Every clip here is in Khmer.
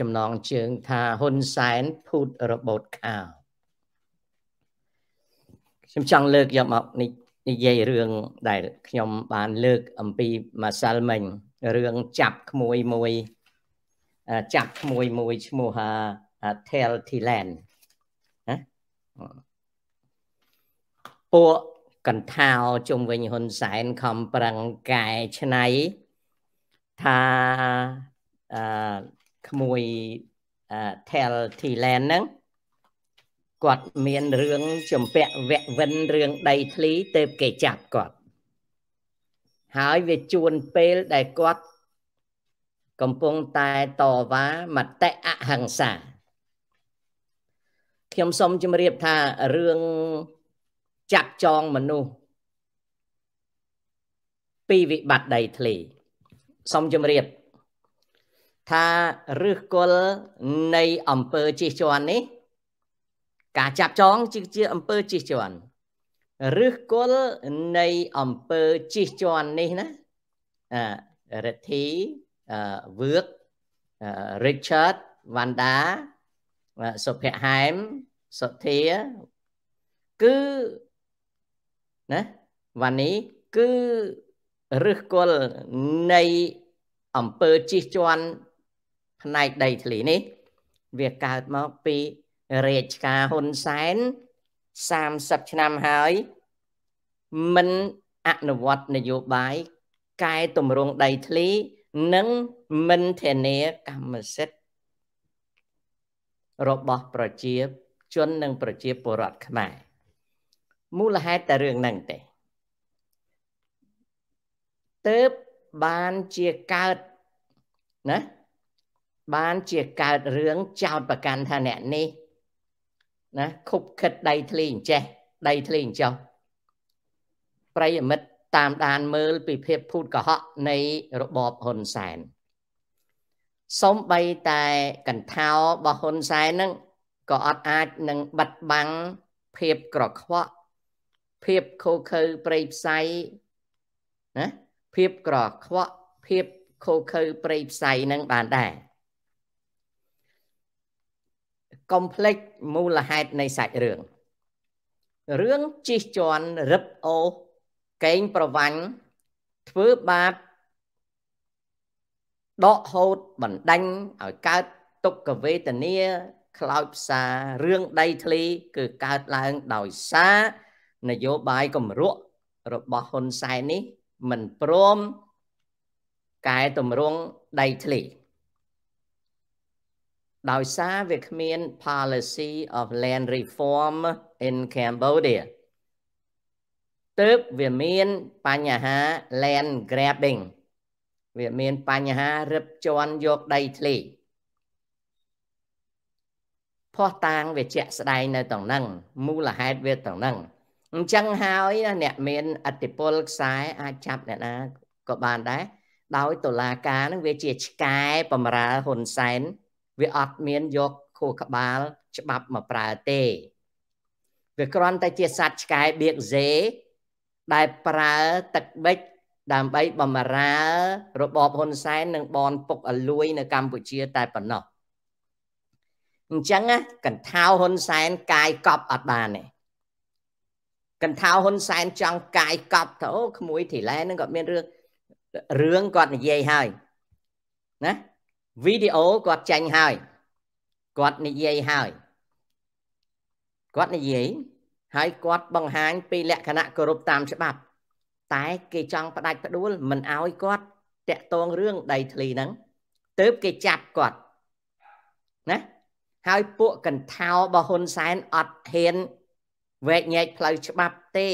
ចំណងជើងថាហ៊ុនសែនភូតរបូតខាវខ្ញុំចង់លើកយកមកនេះនិយាយរឿងដែលខ្ញុំបាន លើកអំពីម្សិលមិញរឿងចាប់ក្មួយមួយចាប់ក្មួយមួយឈ្មោះអា Tel Tilan ណាពួកកន្ថោជុំវិញហ៊ុនសែនខំប្រឹងកែឆ្នៃថាអឺក្មួយ Tel Thailand ហ្នឹងគាត់មានរឿងជំពាក់វគ្គវិនរឿងដីធ្លីទៅគេចាប់គាត់ ហើយវាជួនពេលដែលគាត់កំពុងតែតវ៉ាមតិអហិង្សាខ្ញុំសូមជម្រាបថារឿងចាប់ចងមនុស្សពីវិបត្តិដីធ្លីសូមជម្រាបថាឫសគល់នៃអង្គើជិះជាន់នេះ ការចាប់ចងជាអង្គើជិះជាន់ឫសគល់នៃអង្គើជិះជាន់នេះណារទ្ធីវឿក Richard Vanda សុភ័ក្រហែមសុធា គឺណាវ៉ានីគឺឫសគល់នៃអង្គើជិះជាន់ផ្នែកដីធ្លីនេះ វាកើតមកពីរាជការហ៊ុនសែន30ឆ្នាំហើយ មិនអនុវត្តនយោបាយកែតម្រង់ដីធ្លី និងមិនធានាកម្មសិទ្ធិរបស់ប្រជាជននិងប្រជាពលរដ្ឋខ្មែរមូលហេតុតែរឿងហ្នឹងទេទៅបានជាកើតណាបានជាកើតរឿងចោតប្រកាន់ថាអ្នកនេះណាខុបខិតដីធ្លីអញ្ចេះដីធ្លីអញ្ចោះប្រិយមិត្តតាមដានមើល ពីភាពភូតកុហកនៃរបបហ៊ុនសែនសំបីតែកន្ថោរបស់ហ៊ុនសែនហ្នឹងក៏អត់អាចនឹងបិទបាំងភាពក្រខ្វក់ភាពខូខើប្រៃផ្សៃណាភាពក្រខ្វក់ភាពខូខើប្រៃផ្សៃនឹងបានដែរកុំភ្លេចមូលហេតុនៃសាច់រឿងរឿងជិះជាន់រឹបអូសកេងប្រវាញ់ធ្វើបាបដកហូតបណ្ដាញឲ្យកើតទុក្ខវេទនា ខ្លោចផ្សារឿងដីធ្លី គឺកើតឡើងដោយសារនយោបាយគម្រក់របស់ហ៊ុនសែននេះ មិនព្រមកែតម្រង់ដីធ្លីដោយសារវាគ្មាន policy of land reform in Cambodia ទើបវាមានបញ្ហា land grabbing វាមានបញ្ហារឹបជាន់យកដីធ្លីផោះតាងវាជាក់ស្ដែងនៅទាំងហ្នឹងមូលហេតុវាទាំងហ្នឹងអញ្ចឹងហើយ អ្នក មានអតិពលខ្សែអាចចាប់ អ្នកណាក៏បានដែរដោយតុលាការនឹងវាជាឆ្កែបំរើហ៊ុនសែនវាអត់មានយកខួរក្បាល ច្បាប់មកប្រើទេ វាគ្រាន់តែជាសត្វឆ្កែបៀកសេ ដែលប្រើទឹកបិចដើម្បីបំរើរបបហ៊ុនសែននិងបនពុកអលួយ នៅកម្ពុជាតែប៉ុណ្ណោះអញ្ចឹងកន្ធោហ៊ុនសែនកាយកប់អត់បានទេកន្ធោហ៊ុនសែនចង់កាយកប់ទៅអូក្មួយធីឡែននឹងគាត់មានរឿងរឿងគាត់និយាយហើយណាវីដេអូគាត់ចាញ់ហើយគាត់និយាយហើយគាត់និយាយហើយគាត់ បង្ហាញ ពីលក្ខណៈគោរពតាមច្បាប់ តែគេចង់ផ្ដាច់ផ្ដួលមិនអោយគាត់តាក់ទងរឿងដីធ្លីហ្នឹងទើបគេចាប់គាត់ណាហើយពួកកន្ថោរបស់ហ៊ុនសែនអត់ហ៊ានវែកញែកផ្លូវច្បាប់ទេ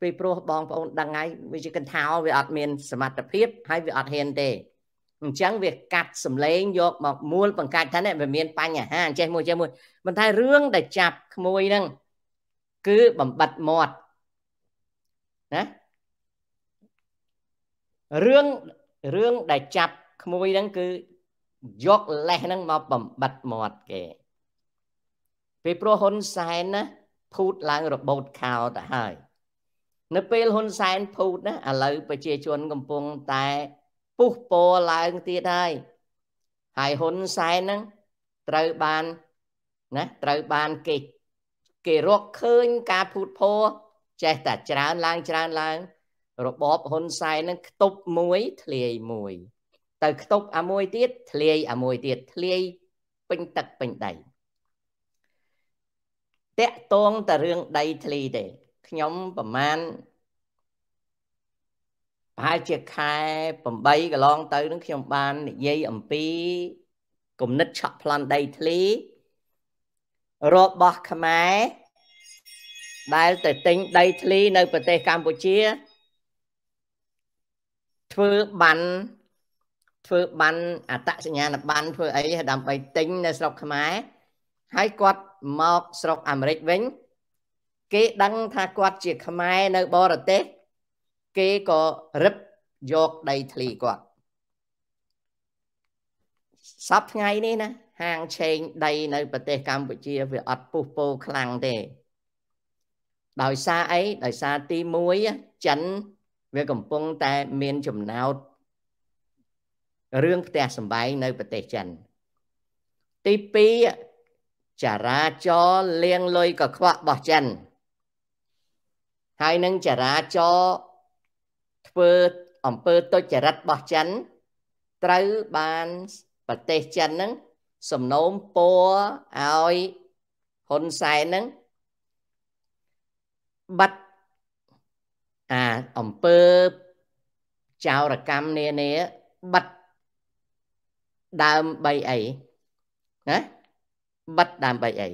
ពីព្រោះបងប្អូនដឹងហើយវាជាកន្ថោវាអត់មាន សមត្ថភាព ហើយវាអត់ហ៊ានទេអញ្ចឹងវាកាត់សម្លេងយកមកមូលបង្កើតថានេះវាមានបញ្ហាអញ្ចេះមួយចេះមួយប៉ុន្តែរឿងដែលចាប់ក្មួយហ្នឹងគឺបំបិតមាត់ណារឿងរឿងដែលចាប់ក្មួយហ្នឹង គឺយកលេះហ្នឹងមកបំបិតមាត់គេពេលព្រោះហ៊ុនសែនណាភូតឡើងរបូតខោទៅហើយនៅពេលហ៊ុនសែនភូតណាឥឡូវប្រជាជនកំពុងតែពុះពណ៌ឡើងទៀតហើយហើយហ៊ុនសែនហ្នឹង ត្រូវបានណាត្រូវបានគេគេរកឃើញការភូតភរចេះតែច្រើនឡើងច្រើនឡើង របបហ៊ុនសែនហ្នឹងខ្ទប់មួយធ្លាយមួយ ទៅខ្ទប់អាមួយទៀតធ្លាយអាមួយទៀតធ្លាយពេញទឹកពេញដីតាក់តងតែរឿងដីធ្លីទេខ្ញុំប្រមាណប្រហែលជាខែ8កន្លងទៅនឹងខ្ញុំបាននិយាយអំពីគំនិតឆក់ប្លន់ដីធ្លីរបស់ខ្មែរ ដែលទៅទិញដីធ្លីនៅប្រទេសកម្ពុជា ធ្វើបានធ្វើបានអត្តសញ្ញាណប័ណ្ណធ្វើអីដើម្បីទិញនៅស្រុកខ្មែរហើយគាត់មកស្រុកអាមេរិកវិញគេដឹងថាគាត់ជាខ្មែរនៅបរទេសគេក៏រឹបយកដីធ្លីគាត់សប្ថ្ងៃនេះណាហាងឆេងដីនៅប្រទេសកម្ពុជា វាអត់ពុះពោខ្លាំងទេ ដោយសារអីដោយសារទី1ចិនវាកំពុងតែមានចំណោទរឿងផ្ទះសម្បែងនៅប្រទេសចិន ទី2ចរាចរលៀងលុយកខ្វក់របស់ចិនហើយនឹងចរាចរធ្វើអំពើទុច្ចរិតរបស់ចិន ត្រូវបានប្រទេសចិនហ្នឹងសំណូមពរឲ្យហ៊ុនសែនហ្នឹងបាត់អាអំពើចោរកម្មនានាបាត់ដើម3អីណាបាត់ដើម3អី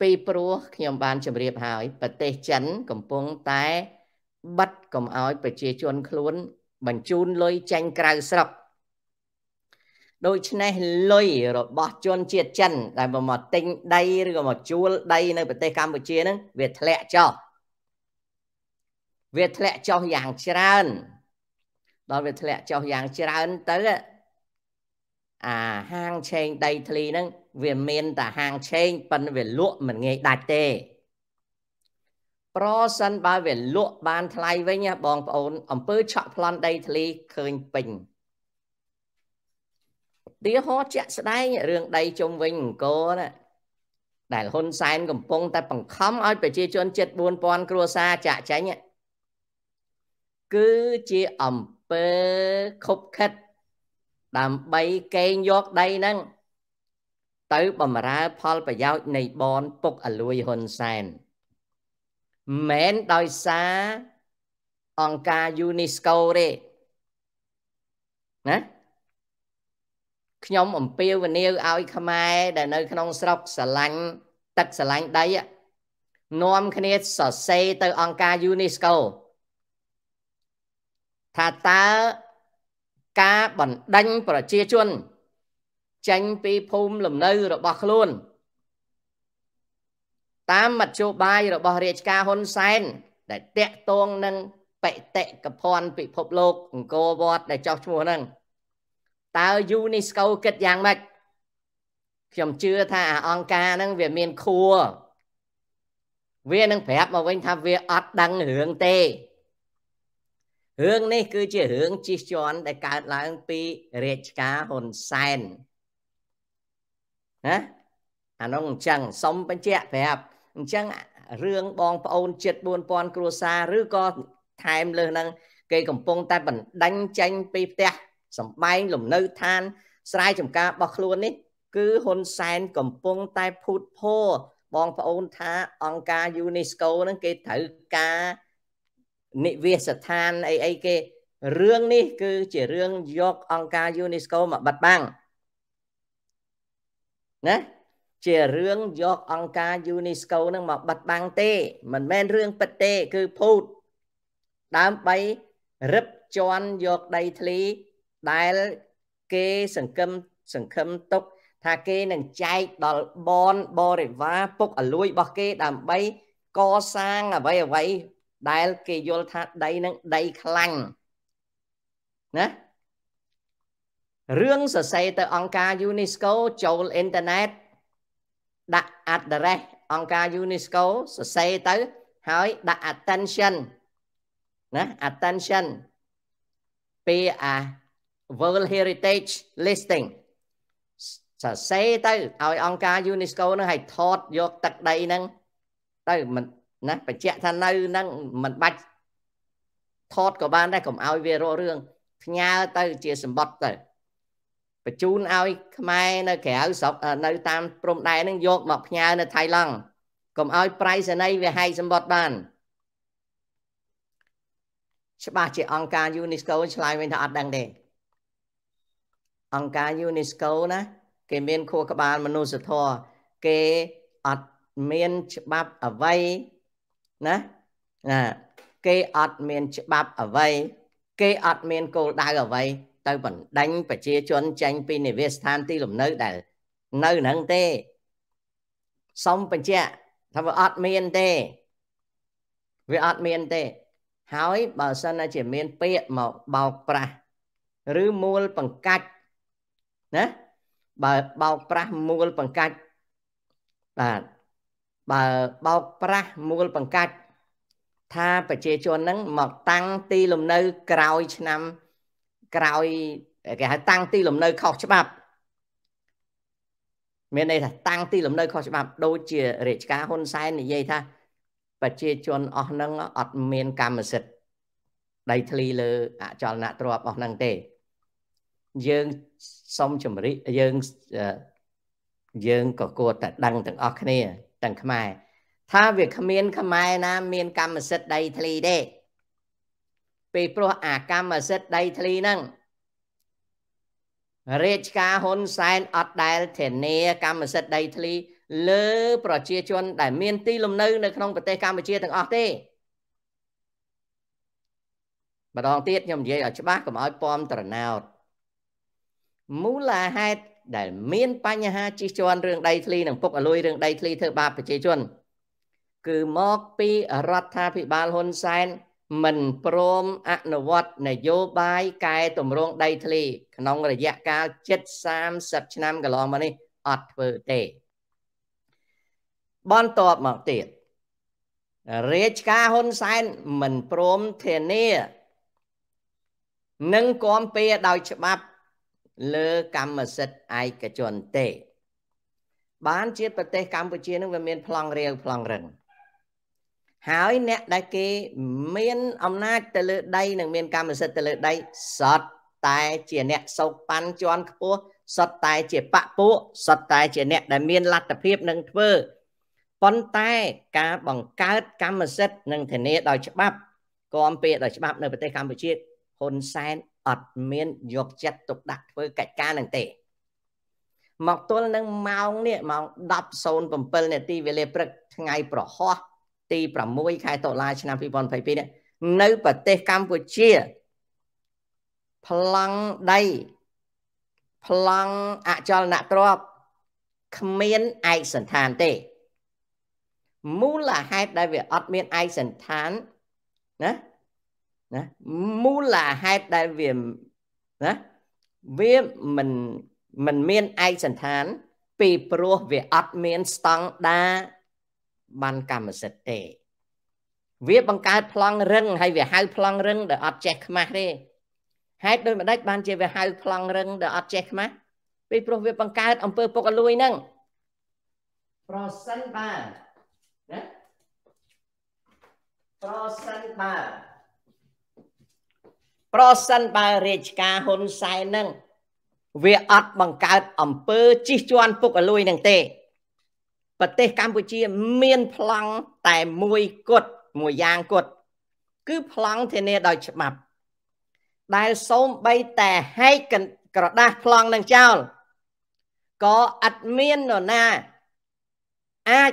ពីព្រោះខ្ញុំបានជម្រាបហើយប្រទេសចិនកំពុងតែបិទកុំឲ្យប្រជាជនខ្លួនបញ្ជូនលុយចេញក្រៅស្រុកដូច្នេះលុយរបស់ជនជាតិចិន ដែលមកទិញដីឬក៏មកជួលដី នៅប្រទេសកម្ពុជាហ្នឹងវាធ្លាក់ចុះវាធ្លាក់ចុះយ៉ាងច្រើនដល់វាធ្លាក់ចុះយ៉ាងច្រើនទៅអាហាងឆេង ដីធ្លីហ្នឹង វាមានតែហាងឆេងប៉ុន្តែវាលក់មិនងាយដាច់ទេប្រសិនបើវាលក់បានថ្លៃវិញបងប្អូនអំពើឆក់ប្លន់ដីធ្លីឃើញពេញទីហោជាក់ស្ដែងរឿងដីជុំវិញអង្គរណាដែលហ៊ុនសែនកំពុង តែបង្ខំឲ្យប្រជាជនចិត្ត4000គ្រួសារចាក់ចែងគឺជាអំពើខົບខិតដើម្បីកេងយកដីហ្នឹងទៅបំរើផលប្រយោជន៍នៃបនពុកអលួយហ៊ុនសែនមិនមែនដោយសារអង្គការ UNESCO ទេណាខ្ញុំអំពាវនាវឲ្យខ្មែរ ដែលនៅក្នុងស្រុកស្រឡាញ់ទឹកស្រឡាញ់ដីនាំគ្នាសរសេរទៅ អង្គការ UNESCO ថាតើការបណ្ដេញប្រជាជនចេញពីភូមិលំនៅរបស់ខ្លួនតាមមធ្យោបាយរបស់រាជការហ៊ុនសែនដែលតាក់ទងនឹងបេតិកភណ្ឌពិភពលោកអង្គរវត្តដែលចោះឈ្មោះហ្នឹងតើ UNESCO គិតយ៉ាងម៉េចខ្ញុំជឿថាអង្គការហ្នឹងវាមានខួរវានឹងប្រាប់មកវិញថាវាអត់ដឹងរឿងទេរឿងនេះ គឺជារឿងជិះជាន់ដែលកើតឡើងពីរាជការហ៊ុនសែនណាអានោះអញ្ចឹងសុំបញ្ជាក់ប្រាប់អញ្ចឹងរឿងបងប្អូនចិត្ត4000គ្រួសារឬក៏ថែម លើនឹង គេកំពុងតែបណ្ដិញចេញពីផ្ទះសំបែងលំនៅឋាន ស្រែចម្ការរបស់ខ្លួននេះគឺហ៊ុនសែនកំពុងតែភូតភរបងប្អូនថាអង្គការ UNESCO ហ្នឹងគេត្រូវការនិវាសស្ថានអីអីគេរឿងនេះ គឺជារឿងយកអង្គការ UNESCO មកបិទបាំងណាជារឿងយកអង្គការ UNESCO នឹងមកបិទបាំងទេ មិនមែនរឿងពិតទេ គឺភូតដើម្បីរឹបជន់យកដីធ្លី ដែលគេសង្កឹមសង្ឃឹមទុកថាគេនឹងចែកដល់បនបរិវារពុកអលួយរបស់គេដើម្បី កសាងអ្វីអ្វី ដែល គេយល់ថាដីនឹងដីខ្លាំងណារឿងសរសេរទៅអង្គការ UNESCO ចូលអ៊ីនធឺណិតដាក់ address អង្គការ UNESCO សរសេរទៅហើយដាក់ attention ណា attention ពីអា World Heritage listing សរសេរទៅឲ្យអង្គការ UNESCO នឹងឲ្យថតយកទឹកដីហ្នឹងទៅមិនណាបញ្ជាក់ថានៅហ្នឹងមិនបាច់ថតក៏បានដែរកុំឲ្យវារករឿងផ្ញើទៅជាសម្បត្តិទៅបញ្ជូនឲ្យខ្មែរនៅក្រៅស្រុក នៅតាមព្រំដែននឹងយក មកផ្ញើនៅ ថៃឡង់កុំឲ្យ ប្រៃសណីវាហែកសម្បត្តិបានច្បាស់ជាអង្គការ UNESCO ឆ្លើយវិញថាអត់ដឹងទេអង្គការ UNESCO ណាគេមាន ខួរក្បាលមនុស្សធម៌គេអត់មានច្បាប់អ្វីណាណាគេអត់មានច្បាប់អ្វី គេអត់មានគោលដៅអ្វីទៅបណ្ដេញប្រជាជនចេញពីនិវេសស្ថានទីលំនៅដែល នៅហ្នឹងទេ សុំបញ្ជាក់ថាវាអត់មានទេ វាអត់មានទេ ហើយបើសិនជាមានពាក្យមកបោកប្រាស់ឬមូលបង្កាច់ណាបើបោកប្រាស់មូលបង្កាច់បាទបើបោកប្រាស់មូលបង្កាច់ថាប្រជាជនហ្នឹងមកតាំងទីលំនៅក្រោយឆ្នាំ1947ក្រោយគេហៅតាំងទីលំនៅខុសច្បាប់ មានន័យថាតាំងទីលំនៅខុសច្បាប់ដូចជារាជការហ៊ុនសែននិយាយថា ប្រជាជនអស់ហ្នឹងអត់មានកម្មសិទ្ធិដីធ្លីលើអចលនទ្រព្យអស់ហ្នឹងទេយើងសុំចម្រិះយើងយើងក៏គួរតែដឹងទាំងអស់គ្នាទាំងខ្មែរ ថាវាគ្មានខ្មែរណា មានកម្មសិទ្ធិដីធ្លីទេពេលព្រោះអាកម្មសិទ្ធិដីធ្លីហ្នឹងរាជការហ៊ុនសែនអត់ដែលធានាកម្មសិទ្ធិដីធ្លី លើ ប្រជាជន ដែល មានទី លំនៅនៅក្នុងប្រទេសកម្ពុជាទាំងអស់ទេម្ដងទៀតខ្ញុំនិយាយឲ្យច្បាស់កុំឲ្យពំត្រណោតមូលហេតុដែលមានបញ្ហាជិះជាន់រឿងដីធ្លីនិងពុកអលួយរឿងដីធ្លីធ្វើបាបប្រជាជនគឺមកពីរដ្ឋាភិបាលហ៊ុនសែនមិនព្រមអនុវត្តនយោបាយកែតម្រង់ដីធ្លីក្នុងរយៈកាល730ឆ្នាំកន្លងមកនេះអត់ធ្វើទេបន្តមកទៀតរាជការហ៊ុនសែនមិនព្រមធានា និងគាំពៀដោយច្បាប់លើកម្មសិទ្ធិឯកជនទេ បានជាប្រទេសកម្ពុជានឹងវាមានប្លង់រាវប្លង់រឹងហើយអ្នកដែលគេ មានអំណាចទៅលើដី និង មានកម្មសិទ្ធិទៅលើដី សតតែជាអ្នកសោកប៉ាន់ជន់ខ្ពស់សតតែ ជាបពពួកសតតែជាអ្នកដែលមានលទ្ធភាពនឹងធ្វើប៉ុន្តែការបង្កើត កម្មសិទ្ធិនិងធានាដោយច្បាប់គាំពារដោយច្បាប់នៅប្រទេសកម្ពុជាហ៊ុនសែនអត់មានយកចិត្តទុកដាក់ធ្វើកិច្ចការនឹងទេមកទល់នឹងម៉ោងនេះម៉ោង10:07នាទីវេលាព្រឹកថ្ងៃប្រហោះទី6ខែតុលាឆ្នាំ2022នេះនៅប្រទេសកម្ពុជាប្លង់ដីប្លង់អចលនទ្រព្យគ្មានឯកសន្តានទេមូលហេតុដែលវាអត់មានឯកសន្តានណាណាមូលហេតុដែលវាណាវាមិនមិនមានឯកសន្តានពីព្រោះវាអត់មានស្តង់ដារបានកម្មសិទ្ធិទេ វា បង្កើតប្លង់រឹងហើយវាហៅប្លង់រឹងដែលអត់ចេះខ្មាស់ទេហេតុដូចម្ដេចបានជាវាហៅប្លង់រឹងដែលអត់ចេះខ្មាស់ពីព្រោះវាបង្កើតអំពើពុករលួយហ្នឹងប្រសិនបើណាប្រសិនបើប្រសិនបើរាជការហ៊ុនសែនហ្នឹង វាអត់បង្កើតអំពើជិះជាន់ពុករលួយហ្នឹងទេប្រទេសកម្ពុជាមានប្លង់តែមួយគត់មួយយ៉ាងគត់គឺប្លង់ធានាដោយច្បាប់ដែលសូមបីតែហែកក្រដាស់ប្លង់នឹងចោលក៏អត់មាននរណាអាច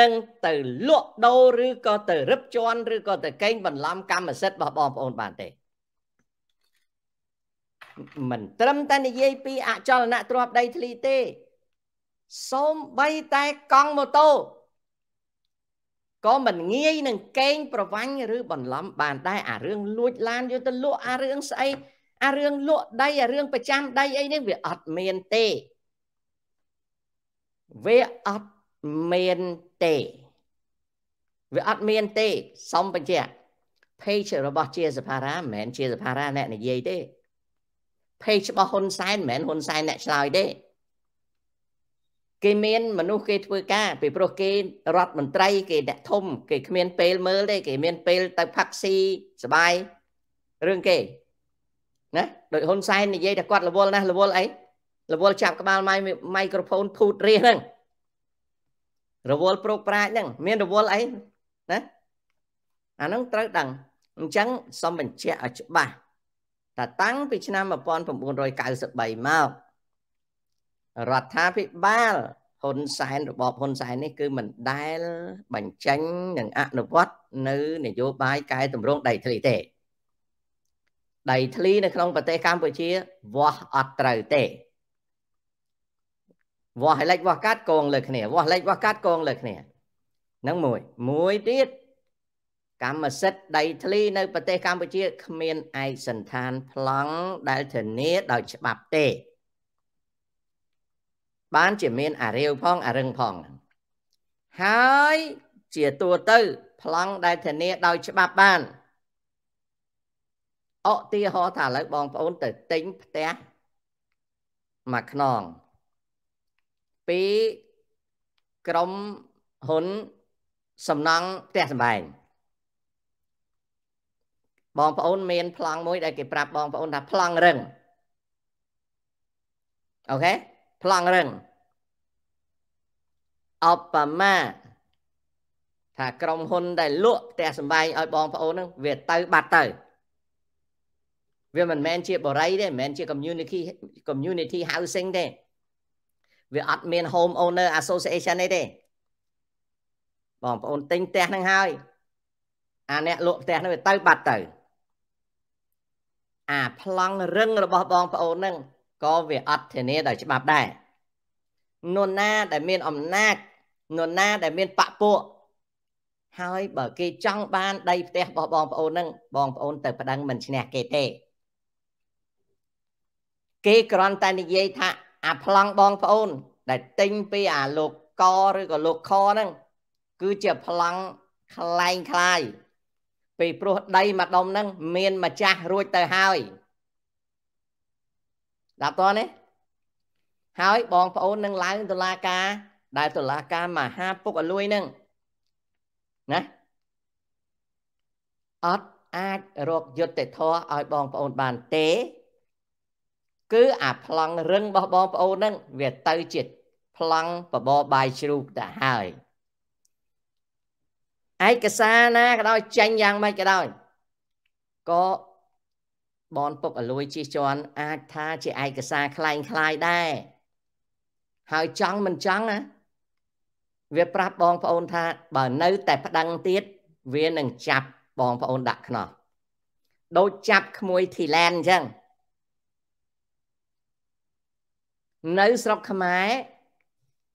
នឹងទៅលក់ដូរឬក៏ទៅរឹបជាន់ឬក៏ទៅកេងបន្លំកម្មសិទ្ធិរបស់បងប្អូនបានទេមិនត្រឹមតែនិយាយពីអចលនៈទ្រព្យដីធ្លីទេសូមបីតែកង់ម៉ូតូក៏មិនងាយនឹងកេង ប្រវាញ់ឬបន្លំបានដែរអារឿងលួចឡានយកទៅលក់អារឿងស្អីអារឿងលក់ដីអារឿងប្រចាំដីអីនេះវាអត់មានទេ វាអត់មានទេវាអត់មានទេសូមបញ្ជាក់ page របស់ជាសភារាមិនមែនជាសភារាអ្នកនិយាយទេ page របស់ហ៊ុនសែនមិនមែនហ៊ុនសែនអ្នកឆ្លើយទេគេមានមនុស្សគេធ្វើការពីព្រោះគេ រដ្ឋមន្ត្រី គេអ្នកធំ គេគ្មានពេលមើលទេគេមានពេលទៅផឹកស៊ីសបាយរឿងគេណាដូចហ៊ុនសែននិយាយតែគាត់រវល់ណាស់រវល់អីរវល់ចាប់ក្បាលម៉ៃមៃក្រូហ្វូនធូតរះហ្នឹងរវល់ប្រុកប្រាជ្ញហ្នឹងមានរវល់អីណាអាហ្នឹងត្រូវដឹងអញ្ចឹងសូមបញ្ជាក់ឲ្យច្បាស់តាតាំងពីឆ្នាំ1993មករដ្ឋាភិបាលហ៊ុនសែនរបបហ៊ុនសែននេះគឺមិនដែល បញ្ចេញនិងអនុវត្តនៅនយោបាយកែតម្រង់ដីធ្លីទេដីធ្លីនៅក្នុងប្រទេសកម្ពុជាវាស់អត់ត្រូវទេវាស់ឲ្យលិចវាស់កាត់កងលើគ្នាវាស់លិចវាស់កាត់កងលើគ្នានឹងមួយមួយទៀត កម្មសិទ្ធិដីធ្លីនៅប្រទេសកម្ពុជាគ្មានឯកសន្តានប្លង់ដែលធានាដោយច្បាប់ទេបានជាមាន អារាវផងអារឹងផងហើយជាតួទៅប្លង់ដែលធានាដោយច្បាប់បានអឧទាហរណ៍ថាឥឡូវបងប្អូនទៅទិញផ្ទះមួយខ្នងពីក្រុមហ៊ុនសំណង់ផ្ទះសម្បែងបងប្អូនមានប្លង់មួយដែលគេប្រាប់បងប្អូនថាប្លង់រឹងអូខេប្លង់រឹងអបមាថាក្រុមហ៊ុនដែលលក់ផ្ទះសម្បែងឲ្យបងប្អូនហ្នឹងវាទៅបាត់ទៅវាមិនមែនជាបរិយទេមិនមែនជា community community housing ទេវាអត់មាន home owner association ទេទេបងប្អូនទិញផ្ទះហ្នឹងហើយអាអ្នកលក់ផ្ទះហ្នឹងវាទៅបាត់ទៅអាប្លង់រឹងរបស់បងប្អូនហ្នឹងក៏វាអត់ធានាដោយច្បាប់ដែរនរណាដែលមានអំណាចនរណាដែលមានបពពួកហើយបើគេចង់បានដីផ្ទះរបស់បងប្អូនហ្នឹងបងប្អូនទៅប្តឹងមិនឈ្នះគេទេគេគ្រាន់តែនិយាយថាអាប្លង់បងប្អូនដែលទិញពីអាលោកកឬក៏លោកខហ្នឹងគឺជាប្លង់คล้ายคล้ายពេលព្រោះដីម្ដុំហ្នឹងមានម្ចាស់រួចទៅហើយដាប់តទេហើយបងប្អូននឹងឡើងតុលាការ ដែលតុលាការមហាពុកអលួយនឹងណាអត់អាចរកយុត្តិធម៌ឲ្យបងប្អូនបានទេ គឺអាប្លង់រឹងរបស់បងប្អូននឹងវាទៅជាប្លង់បបបាយជ្រូកទៅហើយឯកសារណាក៏ដោយចាញ់យ៉ាងម៉េចក៏ដោយក៏បនពុកអលួយជិះជាន់អាចថាជាឯកសារคล้ายคล้ายដែរហើយចង់មិនចង់ណាវាប្រាប់បងប្អូនថា បើនៅតែប្តឹងទៀតវានឹងចាប់បងប្អូនដាក់ខ្នោះដូចចាប់ក្មួយធីឡែនអញ្ចឹងនៅស្រុកខ្មែរ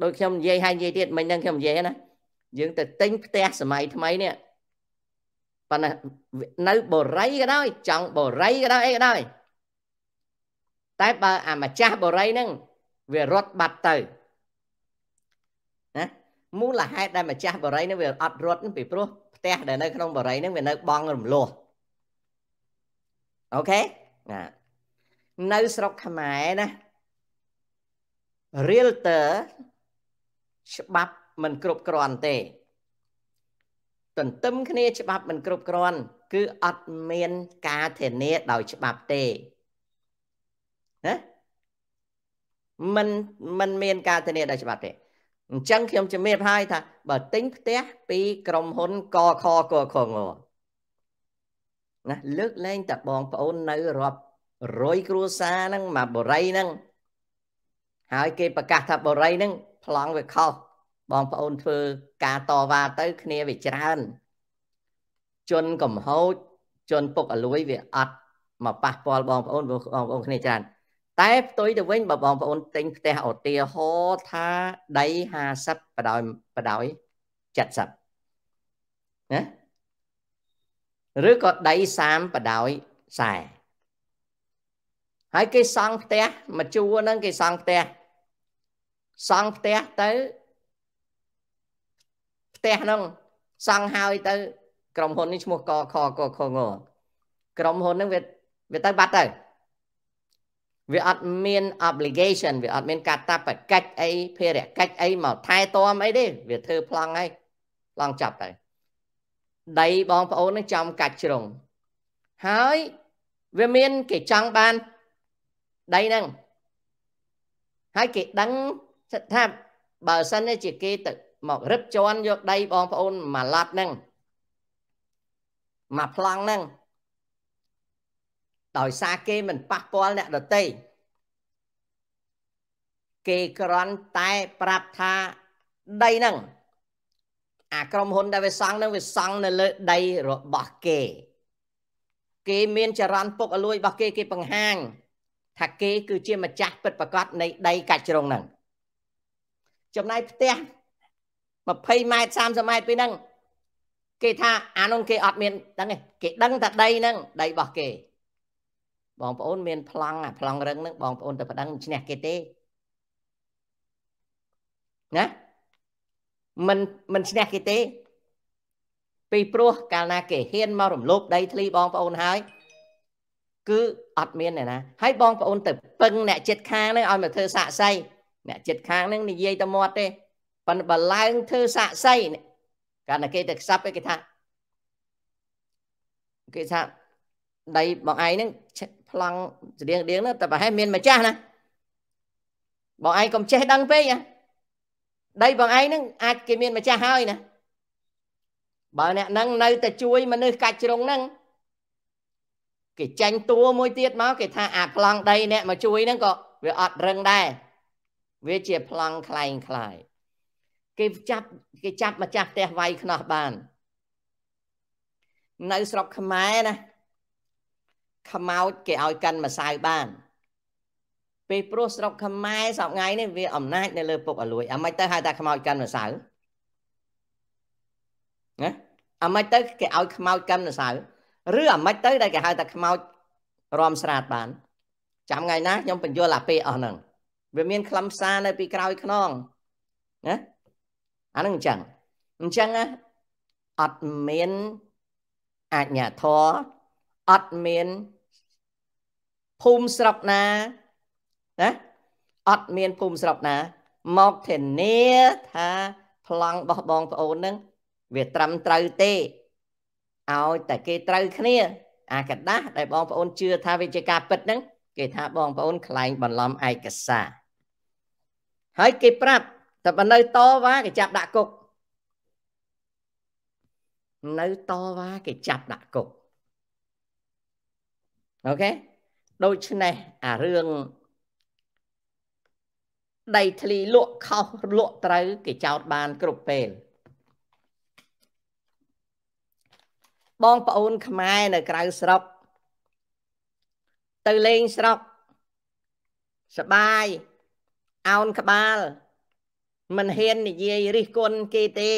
ដូចខ្ញុំនិយាយហើយនិយាយទៀតមិញហ្នឹងខ្ញុំនិយាយណាយើងទៅទិញផ្ទះសម័យថ្មីនេះប៉ុន្តែនៅបរិយក៏ដោយ ចង់បរិយក៏ដោយអីក៏ដោយតែបើអាម្ចាស់បរិយហ្នឹងវារត់បាត់ទៅណាមូលហេតុដែលម្ចាស់បរិយហ្នឹងវាអត់រត់ពីព្រោះផ្ទះដែលនៅក្នុងបរិយហ្នឹងវានៅបងរំលោះអូខេណានៅស្រុកខ្មែរណា realtor ច្បាប់មិនគ្រប់គ្រាន់ទេទន្ទឹមគ្នាច្បាប់មិនគ្រប់គ្រាន់គឺអត់មានការធានាដោយច្បាប់ទេណាมันมันមានការធានាដោយច្បាប់ទេអញ្ចឹងខ្ញុំជំរាបហើយថាបើទិញផ្ទះពីក្រុមហ៊ុនកខកខងណាលើកលែងតែបងប្អូននៅរាប់រយគ្រួសារហ្នឹងមកបរិយហ្នឹងហើយគេប្រកាសថាបរិយហ្នឹងប្លង់វាខុសបងប្អូនធ្វើការតវ៉ាទៅ គ្នាវាច្រើន ជនកំហូចជន ពុកអលួយវាអត់មកប៉ះពាល់បងប្អូនបងប្អូនគ្នាច្រើនតែផ្ទុយទៅវិញបើបងប្អូនទិញផ្ទះឧទាហរណ៍ថាដី50បដោយបដោយ70ណាឬក៏ដី30បដោយ40ហើយគេសង់ផ្ទះមជួរហ្នឹងគេសង់ផ្ទះសង់ផ្ទះទៅផ្ទះហ្នឹងសង់ហើយទៅក្រុមហ៊ុននេះឈ្មោះកខកខងក្រុមហ៊ុនហ្នឹងវាវាទៅបាត់ទៅវាអត់មាន obligation វាអត់មានកាតព្វកិច្ចអីភារកិច្ចអីមកថែទាំអីទេវាធ្វើប្លង់ហើយប្លង់ចាប់ទៅដីបងប្អូននឹងចំកាច់ជ្រុងហើយវាមានគេចង់បានដីហ្នឹងហើយគេដឹងថាបើសិនជាគេទៅមករឹបជន់យកដៃបងប្អូនមួយឡាត់ហ្នឹងមួយប្លង់ហ្នឹងដោយសារគេមិនប៉ះពាល់អ្នកដតីគេក្រាន់តែប្រាប់ថាដីហ្នឹងអាក្រុមហ៊ុនដែលវាសង់ហ្នឹងវាសង់នៅលើដីរបស់គេគេមានចរន្តពុកអលួយរបស់គេគេបង្ហាញថាគេគឺជាម្ចាស់ពិតប្រាកដនៃ ដីកាច់ជ្រុងហ្នឹងចំណែកផ្ទះ20ម៉ែត្រ30ម៉ែត្រពីហ្នឹងគេថាអានោះគេអត់មានដឹងទេគេដឹងថាដីហ្នឹងដីរបស់គេបងប្អូនមានប្លង់អាប្លង់រឹងហ្នឹងបងប្អូនទៅប្តឹងឈ្នះគេទេណាមិនមិនឈ្នះគេទេពីព្រោះកាលណា គេហ៊ានមករំលោភដីធ្លីបងប្អូនហើយគឺអត់មានអ្នកណាហើយបងប្អូនទៅពឹងអ្នកចិត្តខាងហ្នឹងឲ្យមកធ្វើសាកសីអ្នកចិត្តខាងហ្នឹងនិយាយតែមាត់ទេប៉ុន្តែបើឡើងធ្វើសាក់សីកាលណាគេទៅខ្សាប់គេថាគេថាដៃបងឯងហ្នឹងប្លង់ស្តៀងដៀងហ្នឹងតែប្រហែលមានម្ចាស់ណាបងឯងកុំចេះដឹងពេកណាដៃបងឯងហ្នឹងអាចគេមានម្ចាស់ហើយណាបើអ្នកហ្នឹងនៅតែជួយ មនុស្សកាច់ជ្រុងហ្នឹងគេចាញ់តួមួយទៀតមកគេថាអាប្លង់ដីអ្នកមកជួយហ្នឹងក៏វាអត់រឹងដែរវាជាប្លង់ខ្លែងខ្លាយគេចាប់គេចាប់ម្ចាស់ផ្ទះវាយខ្នោះបាន នៅស្រុកខ្មែរណាខ្មោចគេឲ្យកាន់ម្សៅបាន ពេលព្រោះស្រុកខ្មែរសប្ងៃនេះវា អំណាចនៅលើពុកអលួយអាមិនទៅហៅថាខ្មោចកាន់ម្សៅណាអាមិនទៅគេឲ្យខ្មោចកាន់ម្សៅឬអាមិនទៅដែលគេហៅថាខ្មោចរំស្រាតបានចាំថ្ងៃណាខ្ញុំបញ្យល់អាពេលអស់ហ្នឹងវាមានខ្លឹមសារនៅពីក្រោយខ្នងណាអានឹងអញ្ចឹងអញ្ចឹងណាអត់មានអញ្ញាធរអត់មានភូមិស្រុកណាណាអត់មានភូមិស្រុកណា មកធានាថាប្លង់របស់បងប្អូននឹងវាត្រឹមត្រូវទេឲ្យតែគេត្រូវគ្នា អាกระดาษដែលបងប្អូនជឿថាវាជាការពិតហ្នឹងគេថាបងប្អូនខ្លែងបន្លំឯកសារហើយគេប្រាប់តែបើនៅតវ៉ាគេចាប់ដាក់គុកនៅតវ៉ាគេចាប់ដាក់គុកអូខេដូច្នេះ អារឿងដីធ្លីលក់ខុសលក់ត្រូវ គេចោតបានគ្រប់ពេល បងប្អូនខ្មែរនៅក្រៅស្រុកទៅលេងស្រុកសបាយអោនក្បាលមិនហ៊ាននិយាយរិះគន់គេទេ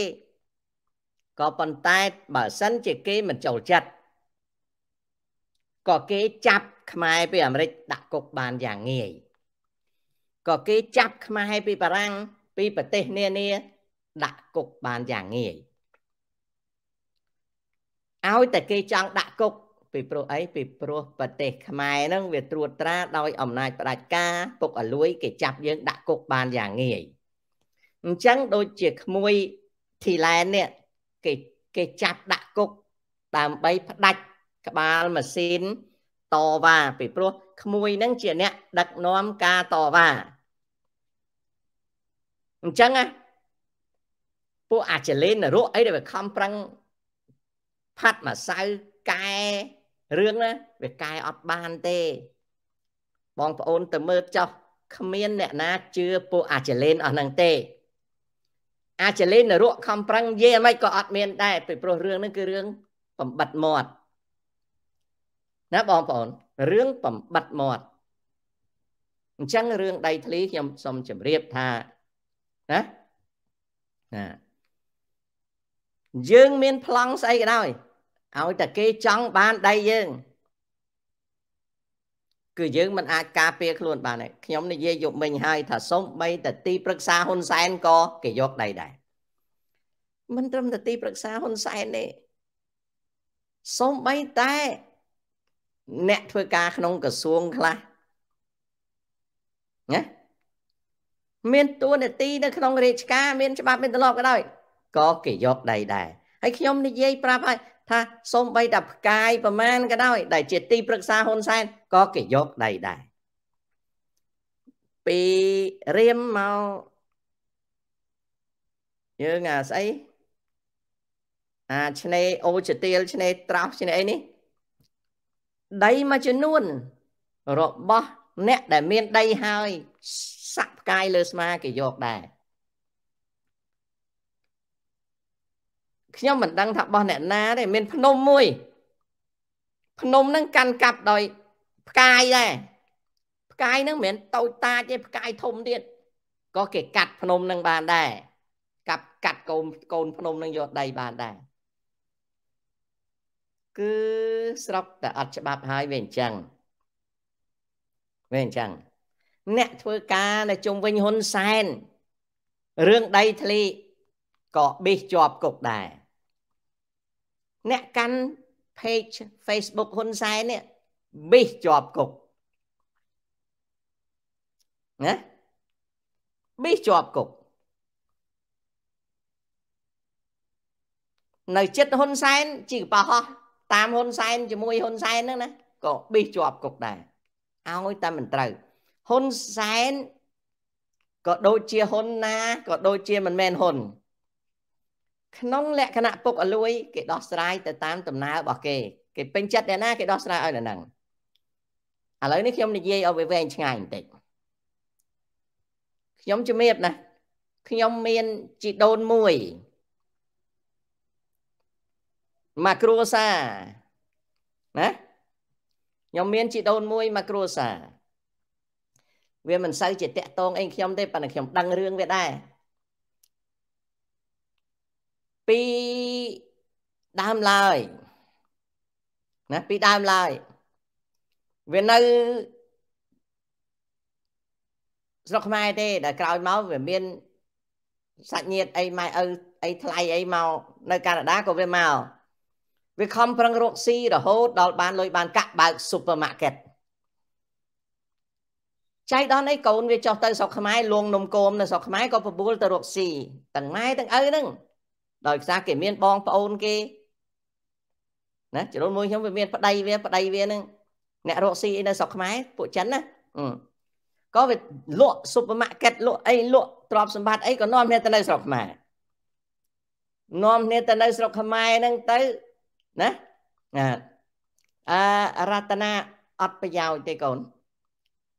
ក៏ប៉ុន្តែបើសិនជាគេមិនចូលចិត្តក៏គេចាប់ខ្មែរពីអាមេរិកដាក់គុកបានយ៉ាងងាយក៏គេចាប់ខ្មែរពីបារាំង ពីប្រទេសនានាដាក់គុកបានយ៉ាងងាយឲ្យតែគេចង់ដាក់គុកពីព្រោះអីពីព្រោះប្រទេសខ្មែរហ្នឹងវាត្រួតត្រាដោយអំណាចផ្ដាច់ការពុកអលួយ គេចាប់យើងដាក់គុកបានយ៉ាងងាយអញ្ចឹងដូចជាក្មួយធីឡែននេះគេគេចាប់ដាក់គុកដើម្បីផ្ដាច់ក្បាលម៉ាស៊ីនតវ៉ាពីព្រោះក្មួយនឹងជាអ្នកដឹកនាំការតវ៉ាអញ្ចឹងណាពួកអាចលេនរកអីដែលវាខំប្រឹងផាត់ម្សៅកែរឿងណាវាកែអត់បានទេ បងប្អូនទៅមើលចោះគ្មានអ្នក ណាជឿពួកអាចលេនអស់ហ្នឹងទេអាចលេងនរកខំប្រឹងយេមិនក៏អត់មានដែរពីព្រោះរឿងហ្នឹងគឺរឿងបំបត្តិមាត់ណាបងប្អូនរឿងបំបត្តិមាត់អញ្ចឹងរឿងដៃធ្លីខ្ញុំសូមជម្រាបថាណាណាយើងមានប្លង់ស្អីក៏ដោយឲ្យតែគេចង់បានដៃយើងគឺយើងមិនអាចការពារខ្លួនបានទេខ្ញុំនិយាយយប់មិញហើយថាសូម្បីតែទី ប្រឹក្សាហ៊ុនសែនក៏គេយកដៃដែរមិនត្រឹមតែទី ប្រឹក្សាហ៊ុនសែនទេសូម្បីតែអ្នកធ្វើការ ក្នុងក្រសួងខ្លះណាមានតួនាទីនៅក្នុងរាជការមានច្បាប់មានទម្លាប់ក៏ដោយក៏គេយកដៃដែរហើយខ្ញុំនិយាយប្រាប់ហើយថាសូម្បីតែផ្កាយប្រមាណក៏ដោយដែលជាទី ប្រឹក្សាហ៊ុនសែនក៏គេយកដៃដែរពីរៀមមកយើងអាស្អីអាឆ្នេរអូចទៀលឆ្នេរត្រោសឆ្នេរអីនេះដីមួយចំនួនរបស់ អ្នកដែលមានដីហើយសាក់ផ្កាយលើស្មាគេយកដែរខ្ញុំមិនដឹងថាបោះអ្នកណាទេមាន ភ្នំមួយភ្នំហ្នឹងកាន់កាប់ដោយផ្កាយដែរផ្កាយហ្នឹងមិនមែនតូចតាចទេផ្កាយធំទៀតក៏គេកាត់ភ្នំនឹងបានដែរកាប់កាត់កូនកូនភ្នំនឹងយកដីបានដែរគឺស្រុកតែអត់ច្បាប់ហើយវាអញ្ចឹងវាអញ្ចឹងអ្នកធ្វើការនៅជុំវិញហ៊ុនសែនរឿងដីធ្លីក៏បេះជាប់គុកដែរអ្នកកាន់ page Facebook ហ៊ុនសែននេះមេសជាប់គុកណាមេសជាប់គុកនៅចិត្តហ៊ុនសែនជាកបោះតាមហ៊ុនសែនជាមួយហ៊ុនសែនហ្នឹងណាក៏បិះជាប់គុកដែរឲ្យតែមិនត្រូវហ៊ុនសែនក៏ដូចជាហ៊ុនណាក៏ដូចជាមិនមែនហ៊ុនក្នុងលក្ខណៈពុកអលួយគេដោះស្រាយទៅតាមដំណើររបស់គេគេពេញចិត្តអ្នកណាគេដោះស្រាយឲ្យដល់ហ្នឹងឥឡូវនេះខ្ញុំនិយាយឲ្យវាវែងឆ្ងាយបន្តិចខ្ញុំជំរាបណាខ្ញុំមានជីដូនមួយមកគ្រួសារណាខ្ញុំមានជីដូនមួយមកគ្រួសារវាមិនសូវជាតាក់តងអីខ្ញុំទេប៉ុន្តែខ្ញុំដឹងរឿងវាដែរពីដើមឡើយណាពីដើមឡើយវានៅស្រុកខ្មែរទេដែលក្រោយមកវាមានសាច់ញាតិអីម៉ែឪអីថ្លៃអីមកនៅកាណាដាក៏វាមកវាខំប្រឹងរកស៊ីរហូតដល់បានលុយបានកាក់បើក supermarket ចៃដល់នេះកូនវាចុះទៅស្រុកខ្មែរលួងនំគមនៅស្រុកខ្មែរក៏បបួលទៅរកស៊ីទាំងម៉ែទាំងឪហ្នឹងដោយសារគេមានបង ប្អូនគេណាជ្រុលមួយខ្ញុំវាមានប្តីវាប្តីវាហ្នឹងអ្នករកស៊ីនៅស្រុកខ្មែរពួកចិនណាក៏វាលក់ supermarket លក់អីលក់ទ្រព្យសម្បត្តិអីក៏នាំគ្នាទៅនៅស្រុកខ្មែរនាំគ្នាទៅនៅស្រុកខ្មែរហ្នឹងទៅណាណាអរតនាអត់ប្រយោជន៍ទេកូន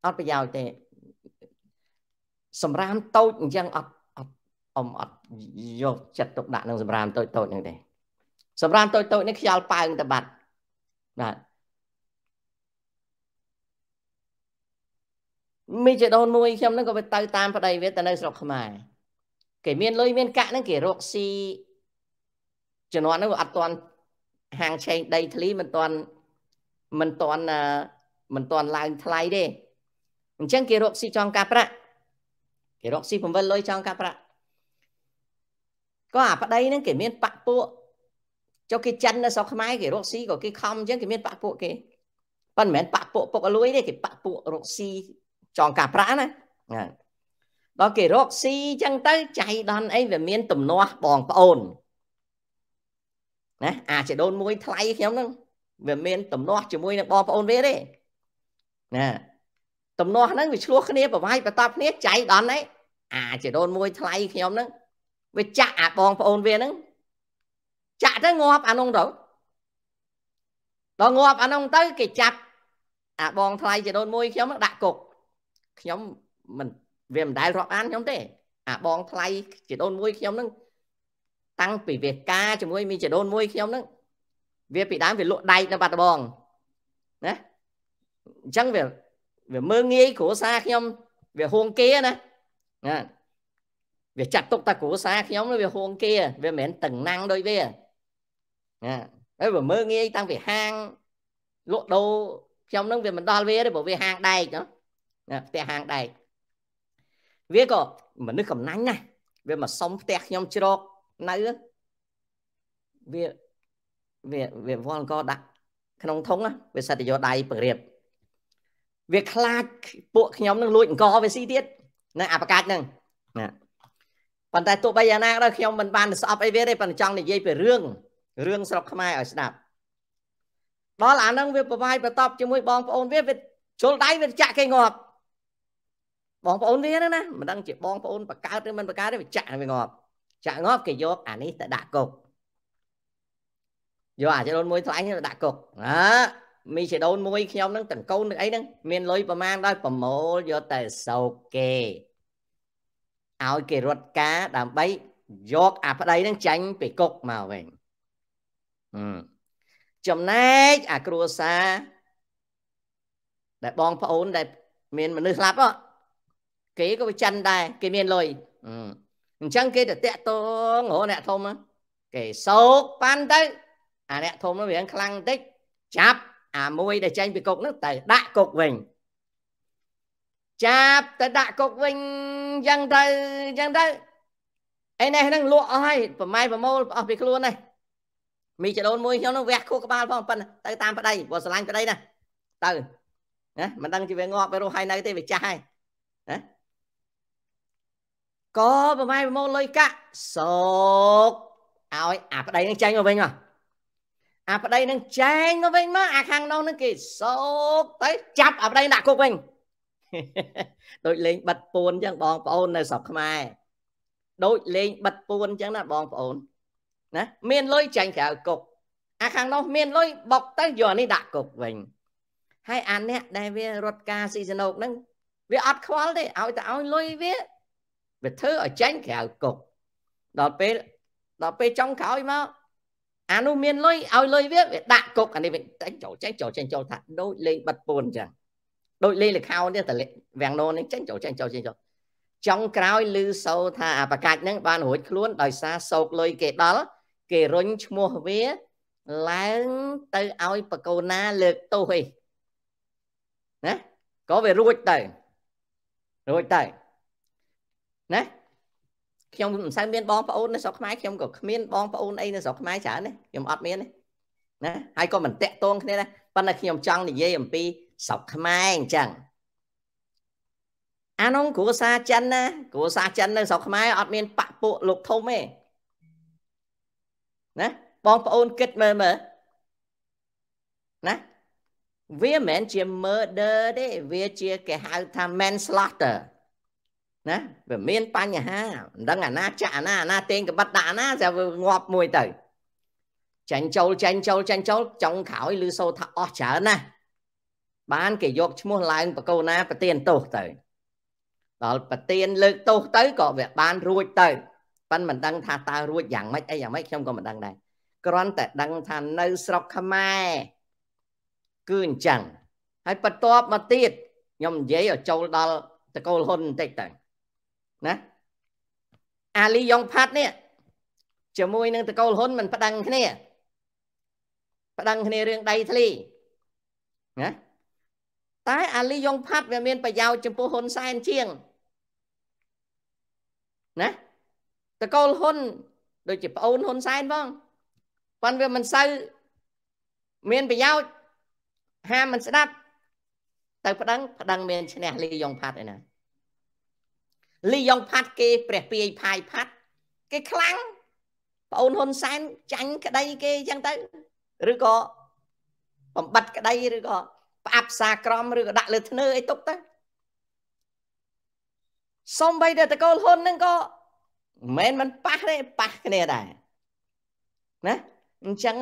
អត់ប្រយោជន៍ទេ សម្រាមតូចអញ្ចឹងអត់អត់អមអត់យកចិត្តទុកដាក់នឹងសម្រាមតូចតូចហ្នឹងទេសម្រាមតូចតូចនេះខ្យល់ប៉ើងតែបាត់បាទមីជាដូនមួយខ្ញុំហ្នឹងក៏វាទៅតាមប្តីវាទៅនៅស្រុកខ្មែរគេមានលុយមាន កាក់ហ្នឹងគេរកស៊ីជំនាន់ហ្នឹងវាអត់ទាន់ហាងឆេងដីធ្លីមិនទាន់មិនទាន់មិនទាន់ឡើងថ្លៃទេអញ្ចឹងគេរកស៊ីចង់ការប្រាក់គេរកស៊ី7លុយចង់ការប្រាក់ក៏អាប្តីហ្នឹង គេមាន បាក់ពួកចុះគេចិននៅស្រុកខ្មែរគេរកស៊ីក៏គេខំអញ្ចឹងគេមានបាក់ពួកគេប៉ុន្តែមិនមែនបាក់ពួកពុកអលួយទេគេបាក់ពួករកស៊ីចង់ការប្រាក់ណាដល់គេរកស៊ីអញ្ចឹងទៅចៃដន្យអីវាមានទំនាស់បងប្អូនណាអាចដូនមួយ ថ្លៃខ្ញុំហ្នឹងវាមានទំនាស់ជាមួយនឹងបងប្អូនវាទេណាទំនាស់ហ្នឹងវាឆ្លោះគ្នាប្រវាយបតប់គ្នាចៃដន្យឯងអាចដូនមួយថ្លៃខ្ញុំហ្នឹងវាចាក់អាបងប្អូនវាហ្នឹងចាក់ទៅងាប់អានោះទៅដល់ងាប់អានោះទៅ គេចាប់អាបងថ្លៃចដូនមួយខ្ញុំដាក់គុកខ្ញុំមិនវាមិនដែលរាប់អានខ្ញុំទេអាបងថ្លៃជីដូនមួយខ្ញុំនឹងតាំងពីវាការជាមួយមីជីដូនមួយខ្ញុំនឹងវាពីដើមវាលក់ដែកនៅបាត់ដបងណាអញ្ចឹងវាវាមើងងាយគ្រួសារខ្ញុំវាហួងគេណាណាវាចាត់ទុកតែគ្រួសារខ្ញុំវាហួងគេវាមិនមែនតឹងណាំងដូចវាណាហើយវាមើងងាយតាំងពីហាងលក់ដូរខ្ញុំនឹងវាមិនដល់វាទេព្រោះវាហាងដែកណាផ្ទះហាងដែកវាក៏មនុស្សកំណាញ់ណាស់វាមកសុំផ្ទះខ្ញុំជ្រកនៅវាវាវាវល់ក៏ដាក់ក្នុងធុងវាសិតយកដៃពរៀបវាខ្លាចពួកខ្ញុំនឹងលួចអង្គវាស៊ីទៀតនៅ អាបកាច់ហ្នឹងណាប៉ុន្តែទោះបីយ៉ាងណាដែរខ្ញុំមិនបានស្អប់អីវាទេប៉ុន្តែចង់និយាយពីរឿងរឿងស្រុកខ្មែរឲ្យស្ដាប់ដល់អាហ្នឹងវាប្រវាយបតប់ជាមួយបងប្អូនវាវាជុលដៃវាចាក់គេងាប់បងប្អូនវាហ្នឹងណាមិនដឹងជាបងប្អូនបកើតឬមិនបកើតទេវាចាក់វាងាប់ចាក់ងាប់គេយកអានេះទៅដាក់គុកយកអាចដូនមួយថ្លៃទៅដាក់គុកណាមីចដូនមួយខ្ញុំហ្នឹងតង្កូននឹងអីហ្នឹងមានលុយប្រមាណដល់ប្រមូលយកតែសោកគេឲ្យគេរត់ការដើម្បីយកអាប្តីហ្នឹងចាញ់ពីគុកមកវិញចំណែកអាគ្រួសារដែលបងប្អូនដែលមានមនុស្សស្លាប់ហ្នឹងគេក៏វាចិនដែរគេមានលុយអញ្ចឹងគេទៅតាក់តងរហូតអ្នកធំគេសោកប៉ាន់ទៅអាអ្នកធំនោះវាខ្លាំងបន្តិចចាប់អាមួយដែលចេញពីគុកនោះទៅដាក់គុកវិញចាប់ទៅដាក់គុកវិញអញ្ចឹងទៅអញ្ចឹងទៅឯនេះហ្នឹងលក់អស់ហើយប្រម៉ៃប្រមូលអស់ពីខ្លួននេះមីចដូនមួយខ្ញុំនោះវះខួរក្បាលផងប៉ុន្តែទៅតាមប្តីព្រោះស្រឡាញ់ប្តីណាទៅណាមិនដឹងជាវាងាប់វារស់ហើយនៅទេវាចាស់ហើយណាក៏ប្រម៉ែប្រមូលលុយកាក់សោកឲ្យអាប្តីនឹងចាញ់មកវិញមកអាប្តីនឹងចាញ់មកវិញមកអាខាងនោះនឹងគេសោកទៅចាប់អាប្តីដាក់គុកវិញដូចលេងបិទពួនអញ្ចឹងបងប្អូននៅស្រុកខ្មែរដូចលេងបិទពួនអញ្ចឹងណាបងប្អូនណាមានលុយចាញ់ក្រៅគុកអាខាងនោះមានលុយបុកទៅយកនេះដាក់គុកវិញហើយអាអ្នកដែលវារត់ការស៊ីសនុកហ្នឹងវាអត់ខ្វល់ទេឲ្យតែឲ្យលុយវាវាធ្វើឲ្យចាញ់ក្រៅគុកដល់ពេលដល់ពេលចង់ក្រោយមកអានោះមានលុយឲ្យលុយវាវាដាក់គុកអានេះវាចេញចូលចេញចូលចេញចូលថាដូចលេងបាត់ពួនអញ្ចឹងដូចលេងលខោននេះតវាំងណូនេះចេញចូលចេញចូលចេញចូលចង់ក្រោយឮសូរថាអាប្រកាច់ហ្នឹងបានរួចខ្លួនដោយសារសោកលុយគេដល់គេរុញឈ្មោះវាឡើងទៅឲ្យបកូនណាលើកទោសឯងណាក៏វារួចទៅរួចទៅណាខ្ញុំមិនសូវមានបងប្អូននៅស្រុកខ្មែរខ្ញុំក៏គ្មាន បងប្អូនអីនៅស្រុកខ្មែរច្រើនទេខ្ញុំអត់មានទេណាហើយក៏មិនតាក់ទងគ្នាដែរប៉ុន្តែខ្ញុំចង់និយាយអំពីស្រុកខ្មែរអញ្ចឹងអានោះគ្រួសារចិនណាគ្រួសារចិននៅស្រុកខ្មែរអត់មានបាក់ពួកលោកធំទេណាបងប្អូនគិតមើលមើលណាវាមិនមែនជា murder ទេវាជាគេហៅថា manslaughter ណាវាមានបញ្ហាមិនដឹងអាណាចាក់អាណាអាណាទេងកបិតដាក់អាណាស្អាវាងាប់មួយទៅចាញ់ចូលចាញ់ចូលចាញ់ចូលចុងក្រោយឮសូរថាអស់ច្រើនណាស់បាន គេយកឈ្មោះឡើងបកោណាប្រទៀនទោសទៅដល់ប្រទៀនលើកទោសទៅក៏វាបានរួចទៅប៉ិនមិនដឹងថាតើរួចយ៉ាងម៉េចអីយ៉ាងម៉េចខ្ញុំក៏មិនដឹងដែរគ្រាន់តែដឹងថានៅស្រុកខ្មែរគឺអញ្ចឹងហើយបន្ទាប់មកទៀតខ្ញុំនិយាយឲ្យចូលដល់តកូលហ៊ុនបន្តិចទៅណាអាលីយ៉ុងផាត់នេះជាមួយ នឹងតកូលហ៊ុនមិនប្តឹងគ្នា ប្តឹងគ្នារឿងដីធ្លីណាតែអាលីយ៉ុងផាត់វាមាន ប្រយោជន៍ចំពោះហ៊ុនសែនជាងណាតកូលហ៊ុនដូចជាប្អូនហ៊ុនសែនផងប៉ុន្តែវាមិនសូវមានប្រយោជន៍ហាមមិនស្ដាប់ទៅប្តឹងប្តឹងមានឈ្នះលីយ៉ុងផាត់ឯណាលីយ៉ុងផាត់គេព្រះពាយផាយផាត់គេខ្លាំងប្អូនហ៊ុនសែនចាញ់ក្តីគេអញ្ចឹងទៅឬក៏បំបត្តិក្តីឬក៏ផ្អាប់សាក្រមឬក៏ដាក់លើធ្នើអីទុកទៅសំបីតែតកូលហ៊ុនហ្នឹងក៏មិនមែនមិនប៉ះទេប៉ះគ្នាដែរណាអញ្ចឹង